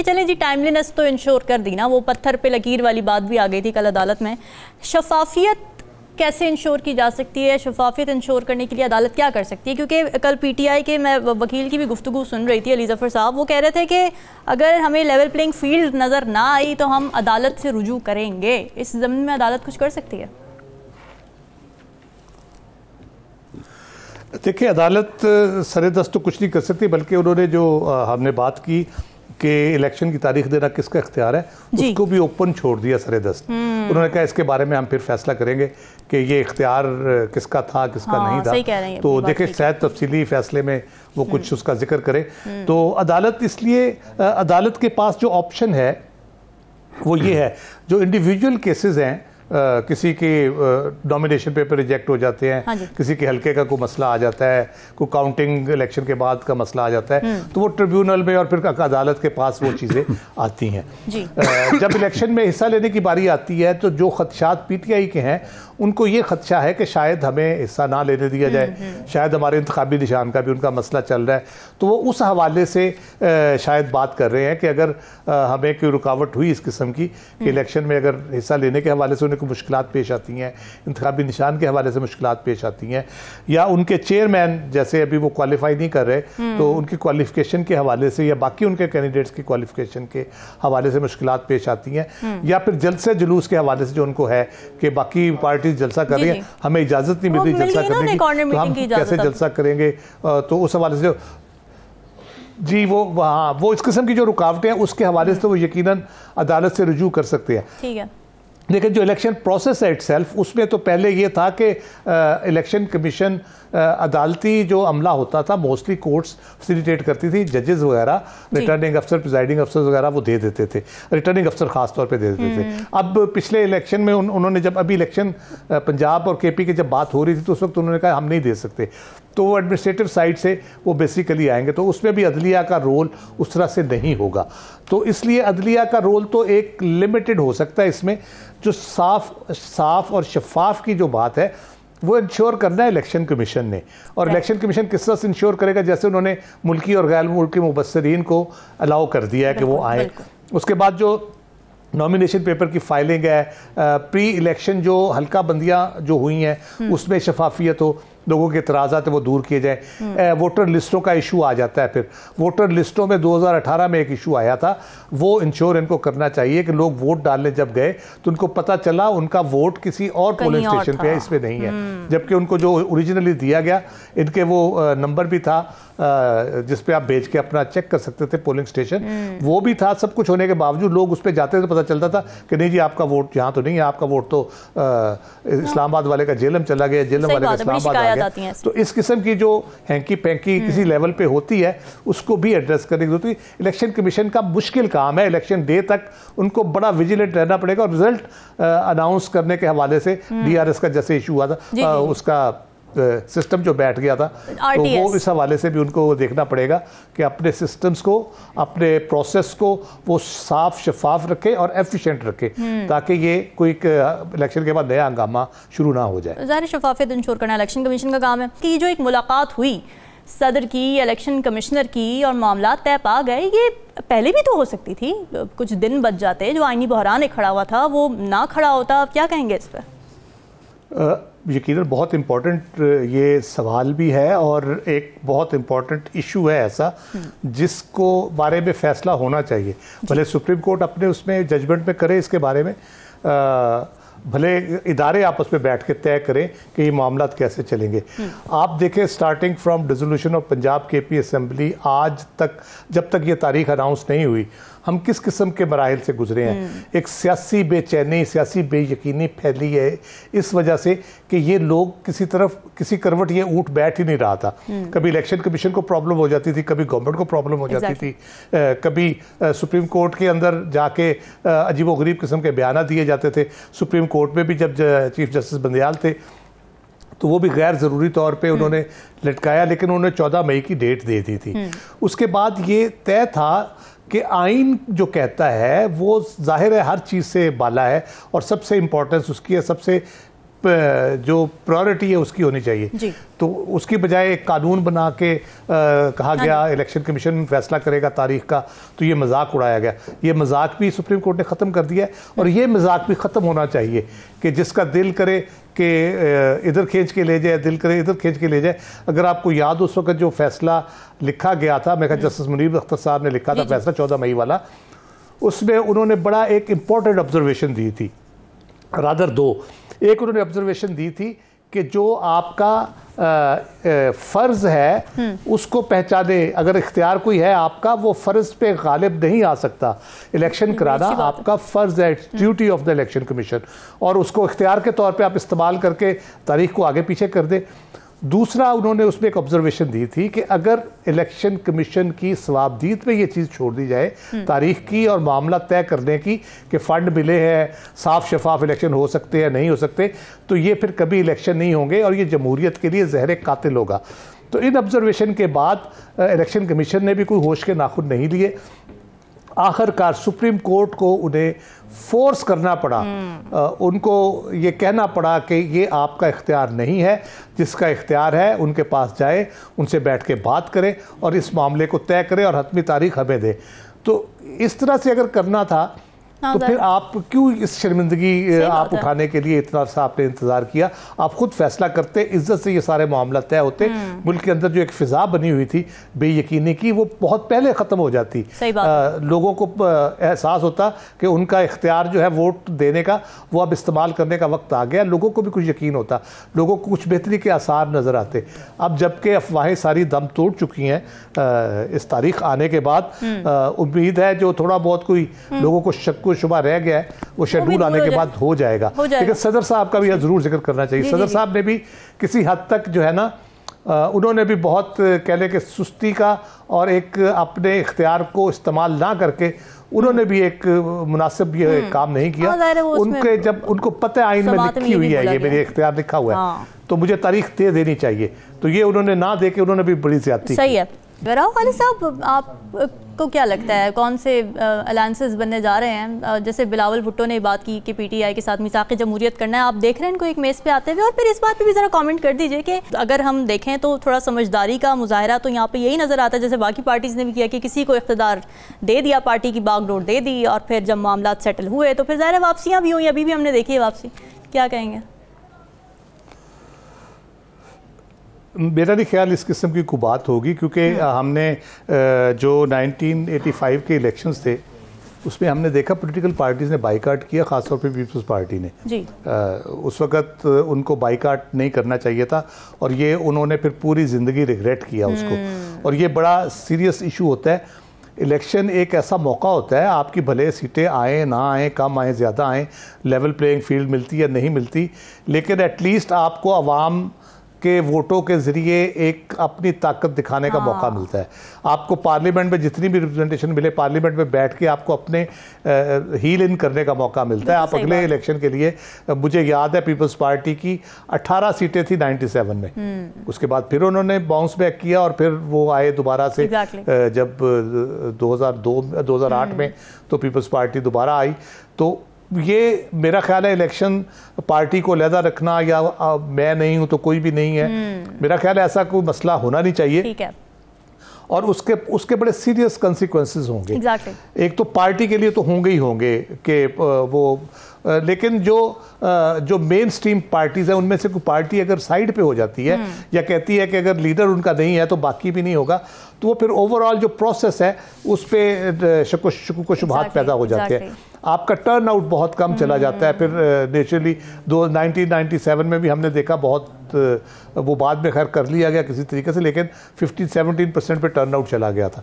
कि चले जी टाइमलीनेस तो इंश्योर कर दी ना वो पत्थर पे लकीर वाली बात भी आ गई थी कल अदालत में शफाफियत कैसे इंश्योर की जा सकती है शफाफियत इंश्योर करने के लिए अदालत क्या कर सकती है क्योंकि कल पीटीआई के मैं वकील की भी गुफ्तु सुन रही थी अली जफ़र साहब वो कह रहे थे कि अगर हमें लेवल प्लेइंग फील्ड नज़र ना आई तो हम अदालत से रुजू करेंगे इस ज़मीन में अदालत कुछ कर सकती है देखिए अदालत सरे दस्त तो कुछ नहीं कर सकती बल्कि उन्होंने जो हमने बात की कि इलेक्शन की तारीख देना किसका इख्तियार है उसको भी ओपन छोड़ दिया सरे दस्त हम्म। उन्होंने कहा इसके बारे में हम फिर फैसला करेंगे कि ये इख्तियार किसका था किसका हाँ, नहीं था तो देखिए शायद तफसीली फैसले में वो कुछ हम्म। उसका जिक्र करे हम्म। तो अदालत इसलिए अदालत के पास जो ऑप्शन है वो ये है जो इंडिविजुअल केसेस हैं किसी के नॉमिनेशन पेपर रिजेक्ट हो जाते हैं हाँ किसी के हल्के का कोई मसला आ जाता है कोई काउंटिंग इलेक्शन के बाद का मसला आ जाता है हम्म। तो वो ट्रिब्यूनल में और फिर अदालत के पास वो चीज़ें आती हैं जब इलेक्शन में हिस्सा लेने की बारी आती है तो जो खदशात पीटीआई के हैं उनको ये खदशा है कि शायद हमें हिस्सा ना लेने दिया हम्म, जाए हम्म। शायद हमारे इंतबी निशान का भी उनका मसला चल रहा है तो वो उस हवाले से शायद बात कर रहे हैं कि अगर हमें कोई रुकावट हुई इस किस्म की कि इलेक्शन में अगर हिस्सा लेने के हवाले से उन्हें को मुश्किल पेश आती हैं इंतबी निशान के हवाले से मुश्किल पेश आती हैं या उनके चेयरमैन जैसे अभी वो क्वालिफाई नहीं कर रहे हम्म। तो उनकी क्वालिफिकेशन के हवाले से या बाकी उनके कैंडिडेट्स की क्वालिफिकेशन के हवाले से मुश्किल पेश आती हैं हम्म। या फिर जलसे जुलूस के हवाले से जो उनको है कि बाकी पार्टी जलसा कर रही है हमें इजाज़त नहीं मिलती जलसा करने की तो हम कैसे जलसा करेंगे तो उस हवाले से जी वो हाँ वो इस किस्म की जो रुकावटें हैं उसके हवाले से तो वो यकीनन अदालत से रुजू कर सकते हैं ठीक है लेकिन जो इलेक्शन प्रोसेस है इट उसमें तो पहले ये था कि इलेक्शन कमीशन अदालती जो अमला होता था मोस्टली कोर्ट्स फैसिलिटेट करती थी जजेस वगैरह रिटर्निंग अफसर प्रिजाइडिंग अफसर वगैरह वो दे देते थे रिटर्निंग अफसर खास तौर पे दे देते थे हम्म। अब पिछले इलेक्शन में उन, उन्होंने जब अभी इलेक्शन पंजाब और केपी की जब बात हो रही थी तो उस वक्त उन्होंने कहा हम नहीं दे सकते तो वो एडमिनिस्ट्रेटिव साइड से वो बेसिकली आएंगे तो उसमें भी अदलिया का रोल उस तरह से नहीं होगा तो इसलिए अदलिया का रोल तो एक लिमिटेड हो सकता है इसमें जो साफ साफ और शफाफ की जो बात है वो इंश्योर करना है इलेक्शन कमीशन ने और इलेक्शन कमीशन किस तरह से इंश्योर करेगा जैसे उन्होंने मुल्की और गैर मुल्की मुबसरीन को अलाउ कर दिया है कि वो आए उसके बाद जो नॉमिनेशन पेपर की फाइलिंग है प्री इलेक्शन जो हल्का बंदियाँ जो हुई हैं हम्म। उसमें शफाफियत हो लोगों के इतराज़ा थे वो दूर किए जाएँ हम्म। वोटर लिस्टों का इशू आ जाता है फिर वोटर लिस्टों में 2018 में एक इशू आया था वो इंश्योर इनको करना चाहिए कि लोग वोट डालने जब गए तो उनको पता चला उनका वोट किसी और पोलिंग स्टेशन पे है इस पर नहीं है हम्म। जबकि उनको जो ओरिजिनली दिया गया इनके वो नंबर भी था जिसपे आप भेज के अपना चेक कर सकते थे पोलिंग स्टेशन हम्म। वो भी था सब कुछ होने के बावजूद लोग उस पर जाते थे तो पता चलता था कि नहीं जी आपका वोट यहाँ तो नहीं है आपका वोट तो हाँ। इस्लामाबाद वाले का जेलम चला गया जेलम वाले का इस्लामाबाद तो इस किस्म की जो हैंकी पैंकी हम्म। किसी लेवल पे होती है उसको भी एड्रेस करने की जरूरत है इलेक्शन कमीशन का मुश्किल काम है इलेक्शन डे तक उनको बड़ा विजिलेंट रहना पड़ेगा और रिजल्ट अनाउंस करने के हवाले से डी हम्म। का जैसे इशू हुआ था उसका सिस्टम जो बैठ गया था तो वो इस हवाले से भी उनको देखना पड़ेगा कि अपने सिस्टम्स को अपने प्रोसेस को वो साफ शफाफ रखें और एफिशिएंट रखें हम्म। ताकि ये कोई इलेक्शन के बाद नया हंगामा शुरू ना हो जाए ज़ाहिर शफाफियत इंश्योर करना इलेक्शन कमीशन का काम है कि जो एक मुलाकात हुई सदर की इलेक्शन कमिश्नर की और मामला तय पा गए ये पहले भी तो हो सकती थी कुछ दिन बच जाते जो आईनी बहरान खड़ा हुआ था वो ना खड़ा होता क्या कहेंगे इस पर यकीन बहुत इम्पॉर्टेंट ये सवाल भी है और एक बहुत इम्पोर्टेंट इशू है ऐसा हम्म। जिसको बारे में फैसला होना चाहिए भले सुप्रीम कोर्ट अपने उसमें जजमेंट में करे इसके बारे में आ, भले इदारे आपस में बैठ के तय करें कि ये मामला कैसे चलेंगे हम्म। आप देखें starting from dissolution of Punjab K P assembly आज तक जब तक ये तारीख अनाउंस नहीं हुई हम किस किस्म के मराहल से गुजरे हैं हम्म। एक सियासी बेचैनी सियासी बेयकीनी फैली है इस वजह से कि ये लोग किसी तरफ किसी करवट ये ऊँट बैठ ही नहीं रहा था हम्म। कभी इलेक्शन कमीशन को प्रॉब्लम हो जाती थी कभी गवर्नमेंट को प्रॉब्लम हो जाती थी कभी सुप्रीम कोर्ट के अंदर जाके अजीब व गरीब किस्म के बयान दिए जाते थे सुप्रीम कोर्ट में भी जब चीफ जस्टिस बंदयाल थे तो वो भी गैर ज़रूरी तौर पे हम्म। उन्होंने लटकाया लेकिन उन्होंने 14 मई की डेट दे दी थी हम्म। उसके बाद ये तय था कि आइन जो कहता है वो जाहिर है हर चीज़ से बाला है और सबसे इम्पोर्टेंस उसकी है सबसे जो प्रायोरिटी है उसकी होनी चाहिए तो उसकी बजाय एक कानून बना के आ, कहा हाँ गया इलेक्शन कमीशन फैसला करेगा तारीख का तो ये मजाक उड़ाया गया ये मजाक भी सुप्रीम कोर्ट ने ख़त्म कर दिया है और ये मजाक भी ख़त्म होना चाहिए कि जिसका दिल करे कि इधर खींच के ले जाए दिल करे इधर खींच के ले जाए अगर आपको याद उस वक्त जो फैसला लिखा गया था मैं जस्टिस मुनीब अख्तर साहब ने लिखा था फैसला चौदह मई वाला उसमें उन्होंने बड़ा एक इम्पॉर्टेंट ऑब्जर्वेशन दी थी रादर दो एक उन्होंने ऑब्जर्वेशन दी थी कि जो आपका फ़र्ज़ है हम्म। उसको पहचाने अगर इख्तियार कोई है आपका वो फ़र्ज़ पे गालिब नहीं आ सकता इलेक्शन कराना आपका फ़र्ज़ है duty of the election commission और उसको इख्तियार के तौर पे आप इस्तेमाल करके तारीख को आगे पीछे कर दें दूसरा उन्होंने उसमें एक ऑब्जर्वेशन दी थी कि अगर इलेक्शन कमीशन की स्वाबदीत में ये चीज़ छोड़ दी जाए हम्म। तारीख की और मामला तय करने की कि फ़ंड मिले हैं साफ शफाफ इलेक्शन हो सकते हैं नहीं हो सकते तो ये फिर कभी इलेक्शन नहीं होंगे और ये जमहूरीत के लिए जहर कातिल होगा तो इन ऑब्जर्वेशन के बाद इलेक्शन कमीशन ने भी कोई होश के नाखुन नहीं लिए आखिरकार सुप्रीम कोर्ट को उन्हें फोर्स करना पड़ा आ, हम्म। उनको ये कहना पड़ा कि ये आपका इख्तियार नहीं है जिसका इख्तियार है उनके पास जाए उनसे बैठ के बात करें और इस मामले को तय करें और हतमी तारीख हमें दें तो इस तरह से अगर करना था तो हाँ, फिर आप क्यों इस शर्मिंदगी आप उठाने के लिए इतना सा आपने इंतजार किया आप खुद फैसला करते इज्जत से ये सारे मामला तय होते हम्म। मुल्क के अंदर जो एक फिजा बनी हुई थी बेयकीनी की वो बहुत पहले ख़त्म हो जाती आ, लोगों को एहसास होता कि उनका इख्तियार जो है वोट देने का वो अब इस्तेमाल करने का वक्त आ गया लोगों को भी कुछ यकीन होता लोगों को कुछ बेहतरी के आसार नज़र आते अब जबकि अफवाहें सारी दम तोड़ चुकी हैं इस तारीख आने के बाद हम्म। उम्मीद है जो थोड़ा बहुत कोई हम्म। लोगों को शक कोई शुबा रह गया है वो शेड्यूल आने के बाद हो जाएगा लेकिन सदर साहब का भी ज़रूर जिक्र करना चाहिए सदर साहब ने भी किसी हद तक जो है ना उन्होंने भी बहुत कह लें कि सुस्ती का और एक अपने इख्तियार को इस्तेमाल ना करके उन्होंने भी एक मुनासिब ये हम्म। काम नहीं किया हाँ, उनके जब उनको पता आइन में लिखी हुई है ये मेरे इख्तियार लिखा हुआ है हाँ। तो मुझे तारीख दे देनी चाहिए तो ये उन्होंने ना दे के उन्होंने भी बड़ी ज्यादा सही है वराव खाली साहब आपको क्या लगता है कौन से अलायसेज बनने जा रहे हैं जैसे बिलावल भुट्टो ने बात की कि पीटीआई के साथ मिसाक जमहूरियत करना है आप देख रहे हैं इनको एक मेज़ पे आते हुए और फिर इस बात पे भी ज़रा कमेंट कर दीजिए कि अगर हम देखें तो थोड़ा समझदारी का मुजाहरा तो यहाँ पे यही नज़र आता है जैसे बाकी पार्टीज़ ने भी किया कि किसी को इकतदार दे दिया पार्टी की बागडोर दे दी और फिर जब मामला सेटल हुए तो फिर ज़ाहिर वापसियाँ भी हुई अभी भी हमने देखी है वापसी क्या कहेंगे मेरा नहीं ख्याल इस किस्म की कोई बात होगी क्योंकि हम्म। हमने जो 1985 के इलेक्शंस थे उसमें हमने देखा पॉलिटिकल पार्टीज़ ने बाईकाट किया ख़ासतौर पे पीपल्स पार्टी ने जी। आ, उस वक्त उनको बाईकाट नहीं करना चाहिए था और ये उन्होंने फिर पूरी ज़िंदगी रिग्रेट किया उसको हम्म। और ये बड़ा सीरियस इशू होता है इलेक्शन एक ऐसा मौका होता है आपकी भले सीटें आए ना आए कम आए ज़्यादा आए लेवल प्लेइंग फील्ड मिलती या नहीं मिलती लेकिन एटलीस्ट आपको आवाम के वोटों के जरिए एक अपनी ताकत दिखाने का हाँ। मौका मिलता है आपको पार्लियामेंट में जितनी भी रिप्रेजेंटेशन मिले पार्लियामेंट में बैठ के आपको अपने हील इन करने का मौका मिलता है आप अगले इलेक्शन के लिए मुझे याद है पीपल्स पार्टी की 18 सीटें थी 97 में हम्म। उसके बाद फिर उन्होंने बाउंस बैक किया और फिर वो आए दोबारा से जब दो हजार हम्म। में तो पीपल्स पार्टी दोबारा आई तो ये मेरा ख्याल है इलेक्शन पार्टी को लहजा रखना या आ, मैं नहीं हूं तो कोई भी नहीं है हम्म। मेरा ख्याल है ऐसा कोई मसला होना नहीं चाहिए ठीक है और उसके उसके बड़े सीरियस कंसिक्वेंसेस होंगे exactly. एक तो पार्टी के लिए तो होंगे ही होंगे कि वो लेकिन जो जो मेन स्ट्रीम पार्टीज हैं उनमें से कोई पार्टी अगर साइड पे हो जाती है हम्म। या कहती है कि अगर लीडर उनका नहीं है तो बाकी भी नहीं होगा तो वो फिर ओवरऑल जो प्रोसेस है उस पर शको शको शुभात पैदा हो जाते हैं आपका टर्न आउट बहुत कम चला हम्म। जाता है फिर नेचुरली दो नाइनटीन में भी हमने देखा बहुत वो बाद में खैर कर लिया गया किसी तरीके से लेकिन 15-17 परसेंट पर टर्न आउट चला गया था